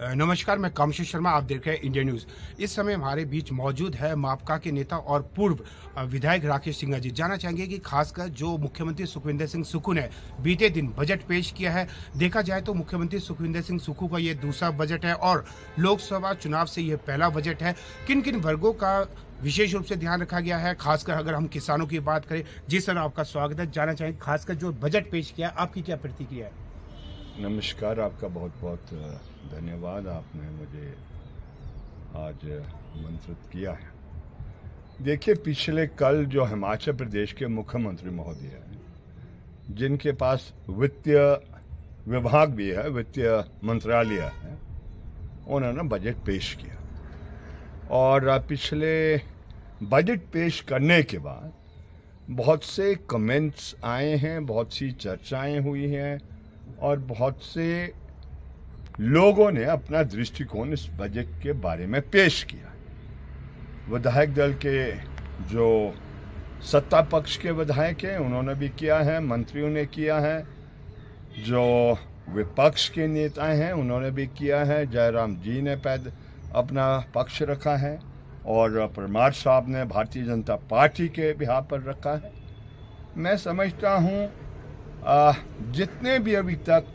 नमस्कार मैं कामशु शर्मा आप देख रहे हैं इंडिया न्यूज़ इस समय हमारे बीच मौजूद है मापका के नेता और पूर्व विधायक राकेश सिंह जी जाना चाहेंगे कि खासकर जो मुख्यमंत्री सुखविंदर सिंह सुक्खू ने बीते दिन बजट पेश किया है देखा जाए तो मुख्यमंत्री सुखविंदर सिंह सुक्खू का ये दूसरा बजट है और लोकसभा चुनाव से यह पहला बजट है किन किन वर्गों का विशेष रूप से ध्यान रखा गया है खासकर अगर हम किसानों की बात करें जी सर आपका स्वागत है जाना चाहेंगे खासकर जो बजट पेश किया है आपकी क्या प्रतिक्रिया है नमस्कार आपका बहुत बहुत धन्यवाद आपने मुझे आज मंत्रित किया है देखिए पिछले कल जो हिमाचल प्रदेश के मुख्यमंत्री महोदय हैं जिनके पास वित्तीय विभाग भी है वित्तीय मंत्रालय है उन्होंने बजट पेश किया और पिछले बजट पेश करने के बाद बहुत से कमेंट्स आए हैं बहुत सी चर्चाएं हुई हैं और बहुत से लोगों ने अपना दृष्टिकोण इस बजट के बारे में पेश किया विधायक दल के जो सत्ता पक्ष के विधायक हैं उन्होंने भी किया है मंत्रियों ने किया है जो विपक्ष के नेता हैं उन्होंने भी किया है जयराम जी ने पैद अपना पक्ष रखा है और परमार साहब ने भारतीय जनता पार्टी के बिहार पर रखा है मैं समझता हूँ आ, जितने भी अभी तक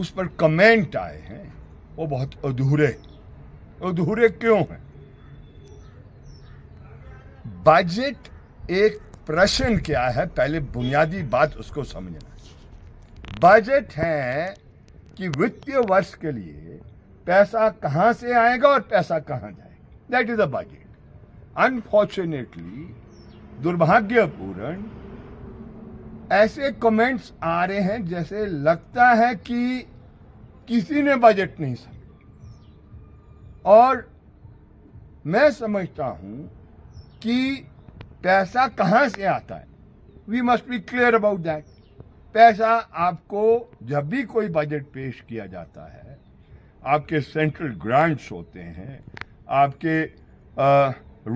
उस पर कमेंट आए हैं वो बहुत अधूरे अधूरे क्यों हैं बजट एक प्रश्न क्या है पहले बुनियादी बात उसको समझना बजट है कि वित्तीय वर्ष के लिए पैसा कहां से आएगा और पैसा कहां जाएगा that is a budget unfortunately दुर्भाग्यपूर्ण ऐसे कमेंट्स आ रहे हैं जैसे लगता है कि किसी ने बजट नहीं समझ और मैं समझता हूं कि पैसा कहां से आता है we must be clear about that पैसा आपको जब भी कोई बजट पेश किया जाता है आपके सेंट्रल ग्रांट्स होते हैं आपके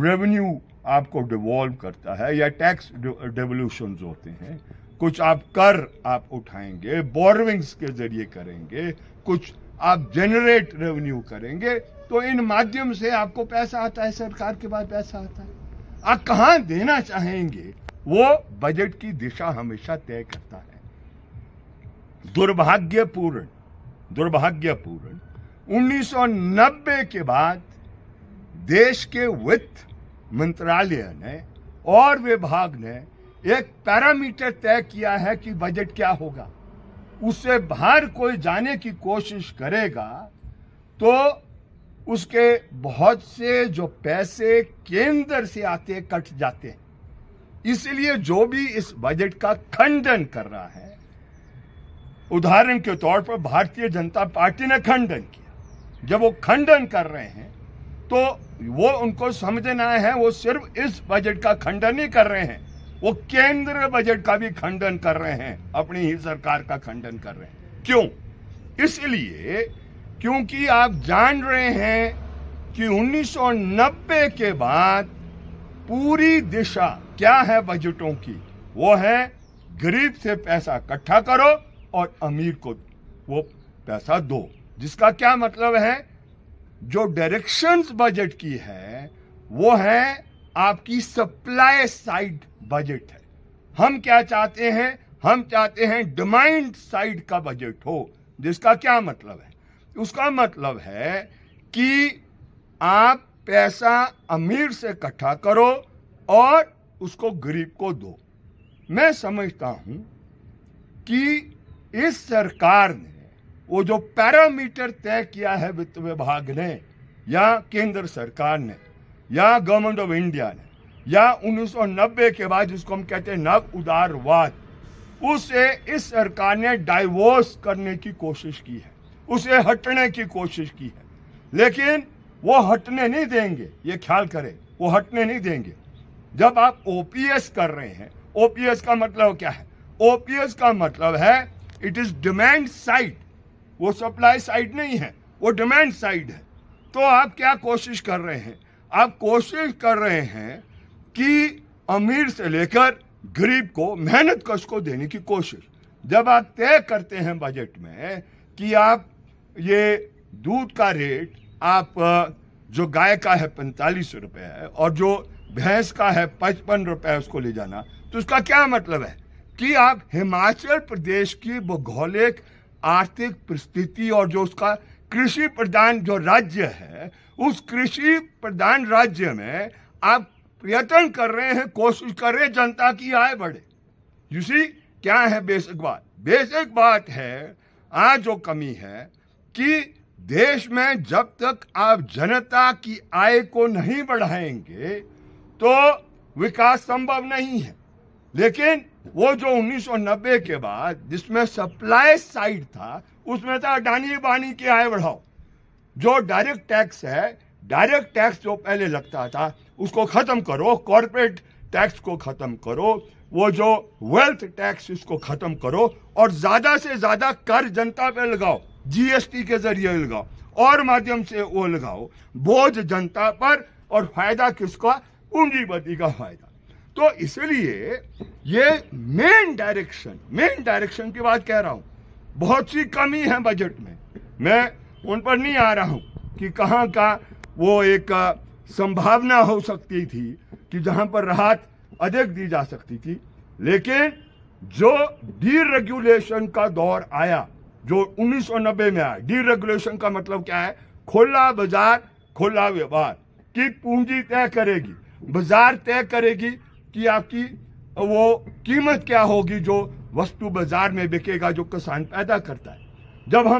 रेवेन्यू आपको डिवॉल्व करता है या टैक्स डेवोल्यूशन होते हैं कुछ आप कर आप उठाएंगे बोरविंग्स के जरिए करेंगे कुछ आप जनरेट रेवेन्यू करेंगे तो इन माध्यम से आपको पैसा आता है सरकार के पास पैसा आता है आप कहा देना चाहेंगे वो बजट की दिशा हमेशा तय करता है दुर्भाग्यपूर्ण दुर्भाग्यपूर्ण 1990 के बाद देश के वित्त मंत्रालय ने और विभाग ने एक पैरामीटर तय किया है कि बजट क्या होगा उससे बाहर कोई जाने की कोशिश करेगा तो उसके बहुत से जो पैसे केंद्र से आते कट जाते हैं इसलिए जो भी इस बजट का खंडन कर रहा है उदाहरण के तौर पर भारतीय जनता पार्टी ने खंडन किया जब वो खंडन कर रहे हैं तो वो उनको समझना है वो सिर्फ इस बजट का खंडन ही कर रहे हैं वो केंद्र बजट का भी खंडन कर रहे हैं अपनी ही सरकार का खंडन कर रहे हैं क्यों इसलिए क्योंकि आप जान रहे हैं कि 1990 के बाद पूरी दिशा क्या है बजटों की वो है गरीब से पैसा इकट्ठा करो और अमीर को वो पैसा दो जिसका क्या मतलब है जो डायरेक्शंस बजट की है वो है आपकी सप्लाई साइड बजट है हम क्या चाहते हैं हम चाहते हैं डिमांड साइड का बजट हो जिसका क्या मतलब है उसका मतलब है कि आप पैसा अमीर से इकट्ठा करो और उसको गरीब को दो मैं समझता हूं कि इस सरकार ने वो जो पैरामीटर तय किया है वित्त विभाग ने या केंद्र सरकार ने या गवर्नमेंट ऑफ इंडिया ने या 1990 के बाद जिसको हम कहते हैं नव उदारवाद उसे इस सरकार ने डाइवोर्स करने की कोशिश की है उसे हटने की कोशिश की है लेकिन वो हटने नहीं देंगे ये ख्याल करें वो हटने नहीं देंगे जब आप ओपीएस कर रहे हैं ओपीएस का मतलब क्या है ओपीएस का मतलब है इट इज डिमांड साइड वो सप्लाई साइड नहीं है वो डिमांड साइड है तो आप क्या कोशिश कर रहे हैं आप कोशिश कर रहे हैं कि अमीर से लेकर गरीब को मेहनत कश को देने की कोशिश जब आप तय करते हैं बजट में कि आप ये दूध का रेट आप जो गाय का है पैंतालीस रुपये है और जो भैंस का है पचपन रुपये उसको ले जाना तो उसका क्या मतलब है कि आप हिमाचल प्रदेश की भौगोलिक आर्थिक परिस्थिति और जो उसका कृषि प्रधान जो राज्य है है उस कृषि प्रधान राज्य में आप प्रयत्न कर रहे हैं कोशिश कर रहे हैं जनता की आय बढ़े यूसी क्या है बेसिक बात बेसिक बात है आज जो कमी है कि देश में जब तक आप जनता की आय को नहीं बढ़ाएंगे तो विकास संभव नहीं है लेकिन वो जो 1990 के बाद जिसमें सप्लाई साइड था उसमें था तो अडानी बानी की आय बढ़ाओ जो डायरेक्ट टैक्स है डायरेक्ट टैक्स जो पहले लगता था उसको ख़त्म करो कॉरपोरेट टैक्स को ख़त्म करो वो जो वेल्थ टैक्स इसको ख़त्म करो और ज़्यादा से ज़्यादा कर जनता पे लगाओ जीएसटी के जरिए लगाओ और माध्यम से वो लगाओ बोझ जनता पर और फायदा किसका पूंजीपति का फायदा तो इसलिए ये मेन डायरेक्शन मेन डायरेक्शन की बात कह रहा हूं बहुत सी कमी है बजट में मैं उन पर नहीं आ रहा हूँ कि कहाँ का वो एक संभावना हो सकती थी कि जहाँ पर राहत अधिक दी जा सकती थी लेकिन जो डीरेगुलेशन का दौर आया जो 1990 में आया डीरेगुलेशन का मतलब क्या है खुला बाजार खुला व्यापार कि पूंजी तय करेगी बाजार तय करेगी कि आपकी वो कीमत क्या होगी जो वस्तु बाजार में बिकेगा जो किसान पैदा करता है जब हम